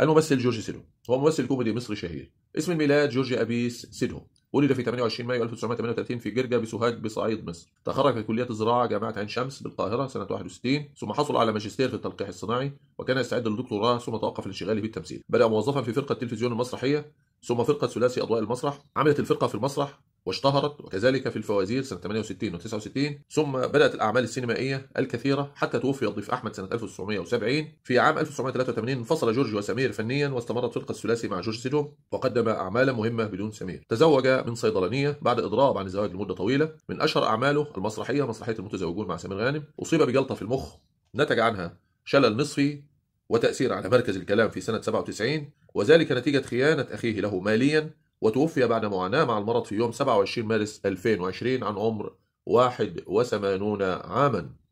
الممثل جورج سيدهم هو ممثل كوميدي مصري شهير اسم الميلاد جورج أبيس سيدهم ولد في 28 مايو 1938 في جرجا بسوهاج بصعيد مصر تخرج في كلية الزراعة جامعة عين شمس بالقاهرة سنة 61 ثم حصل على ماجستير في التلقيح الصناعي وكان يستعد للدكتوراه ثم توقف لانشغاله بالتمثيل بدأ موظفا في فرقة التلفزيون المسرحية ثم فرقة ثلاثي أضواء المسرح عملت الفرقة في المسرح واشتهرت وكذلك في الفوازير سنة 68 و69 ثم بدأت الأعمال السينمائية الكثيرة حتى توفي الضيف أحمد سنة 1970 في عام 1983 انفصل جورج وسمير فنيا واستمرت فرقة الثلاثي مع جورج سيدوم وقدم أعمالا مهمة بدون سمير تزوج من صيدلانية بعد إضراب عن الزواج لمدة طويلة من أشهر أعماله المسرحية مسرحية المتزوجون مع سمير غانم أصيب بجلطة في المخ نتج عنها شلل نصفي وتأثير على مركز الكلام في سنة 97 وذلك نتيجة خيانة أخيه له ماليا وتوفي بعد معاناة مع المرض في يوم 27 مارس 2020 عن عمر 81 عاما